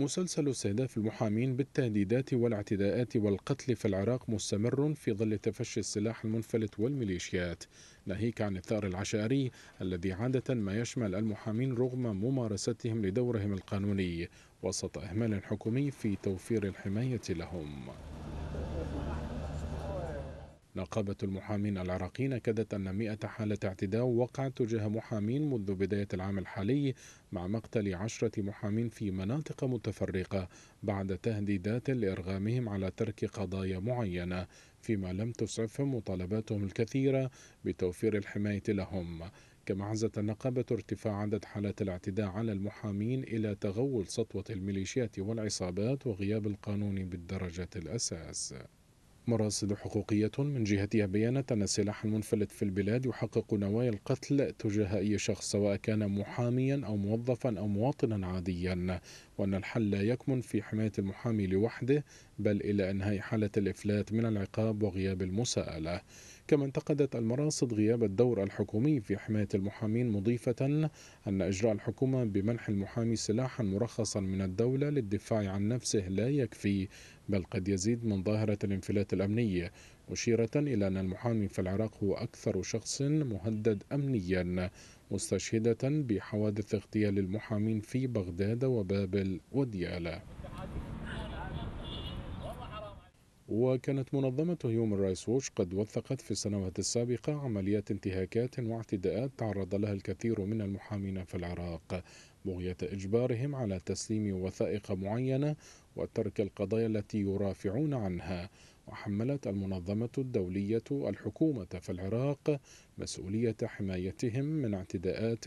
مسلسل استهداف المحامين بالتهديدات والاعتداءات والقتل في العراق مستمر في ظل تفشي السلاح المنفلت والميليشيات ناهيك عن الثأر العشائري الذي عادة ما يشمل المحامين رغم ممارستهم لدورهم القانوني وسط إهمال حكومي في توفير الحماية لهم نقابة المحامين العراقيين أكدت أن 100 حالة اعتداء وقعت تجاه محامين منذ بداية العام الحالي مع مقتل عشرة محامين في مناطق متفرقة بعد تهديدات لإرغامهم على ترك قضايا معينة فيما لم تسعفهم مطالباتهم الكثيرة بتوفير الحماية لهم كما عزت النقابة ارتفاع عدد حالات الاعتداء على المحامين إلى تغول سطوة الميليشيات والعصابات وغياب القانون بالدرجة الأساس مراصد حقوقية من جهتها بيانت أن السلاح المنفلت في البلاد يحقق نوايا القتل تجاه أي شخص سواء كان محاميا أو موظفا أو مواطنا عاديا وأن الحل لا يكمن في حماية المحامي لوحده بل إلى إنهاء حالة الإفلات من العقاب وغياب المساءلة كما انتقدت المراصد غياب الدور الحكومي في حماية المحامين مضيفة أن إجراء الحكومة بمنح المحامي سلاحا مرخصا من الدولة للدفاع عن نفسه لا يكفي بل قد يزيد من ظاهرة الانفلات الأمنية مشيرة إلى أن المحامي في العراق هو أكثر شخص مهدد أمنيا مستشهدة بحوادث اغتيال المحامين في بغداد وبابل وديالا وكانت منظمة هيومن رايس ووش قد وثقت في السنوات السابقة عمليات انتهاكات واعتداءات تعرض لها الكثير من المحامين في العراق بغية إجبارهم على تسليم وثائق معينة وترك القضايا التي يرافعون عنها وحملت المنظمة الدولية الحكومة في العراق مسؤولية حمايتهم من اعتداءات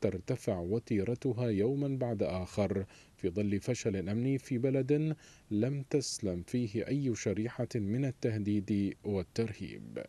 ترتفع وتيرتها يوما بعد آخر في ظل فشل أمني في بلد لم تسلم فيه أي شريحة من التهديد والترهيب